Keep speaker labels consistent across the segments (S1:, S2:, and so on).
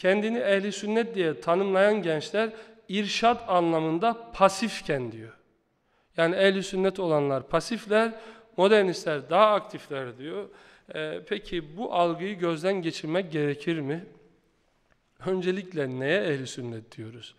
S1: Kendini ehli sünnet diye tanımlayan gençler irşat anlamında pasifken diyor. Yani ehli sünnet olanlar pasifler, modernistler daha aktifler diyor. Ee, peki bu algıyı gözden geçirmek gerekir mi? Öncelikle neye ehli sünnet diyoruz?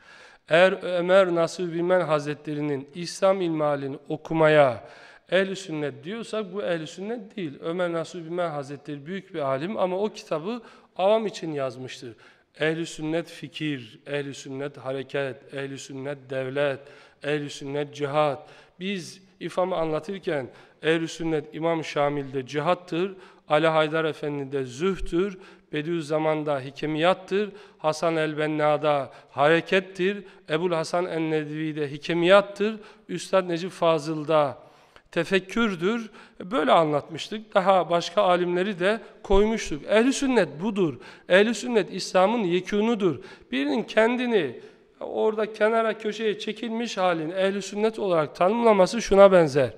S1: Eğer Ömer Nasuh Bilmen Hazretleri'nin İslam ilmihalini okumaya ehli sünnet diyorsak bu ehli sünnet değil. Ömer Nasuh Bilmen Hazretleri büyük bir alim ama o kitabı avam için yazmıştır. Ehli sünnet fikir, ehli sünnet hareket, ehli sünnet devlet, ehli sünnet cihat. Biz ifamı anlatırken ehli sünnet İmam Şamil'de cihattır, Ali Haydar Efendi'de zühtür, Bediüzzaman'da hikemiyattır, Hasan el-Benna'da harekettir, Ebul Hasan el-Nedvi'de hikemiyattır, Üstad Necip Fazıl'da tefekkürdür. Böyle anlatmıştık. Daha başka alimleri de koymuştuk. Ehli sünnet budur. Ehli sünnet İslam'ın yekûnudur. Birinin kendini orada kenara köşeye çekilmiş halini ehli sünnet olarak tanımlaması şuna benzer.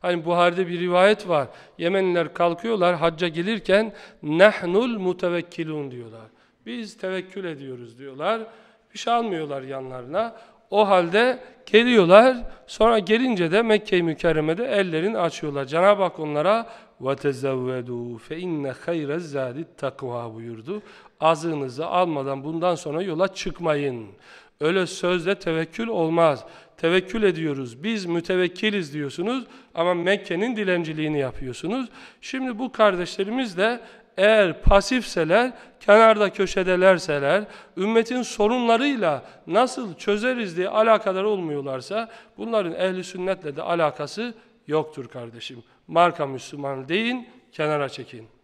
S1: Hani Buhari'de bir rivayet var. Yemenliler kalkıyorlar hacca gelirken nehnul mutevekkilun diyorlar. Biz tevekkül ediyoruz diyorlar. Bir şey almıyorlar yanlarına. O halde geliyorlar. Sonra gelince de Mekke-i Mükerreme'de ellerini açıyorlar. Cenab-ı Hak onlara وَتَزَوَّدُوا فَاِنَّ خَيْرَ الزَّادِ takva buyurdu. Azığınızı almadan bundan sonra yola çıkmayın. Öyle sözle tevekkül olmaz. Tevekkül ediyoruz. Biz mütevekkiliz diyorsunuz ama Mekke'nin dilenciliğini yapıyorsunuz. Şimdi bu kardeşlerimiz de eğer pasifseler, kenarda köşedelerseler, ümmetin sorunlarıyla nasıl çözeriz diye alakadar olmuyorlarsa bunların ehli sünnetle de alakası yoktur kardeşim. Marka Müslüman deyin, kenara çekin.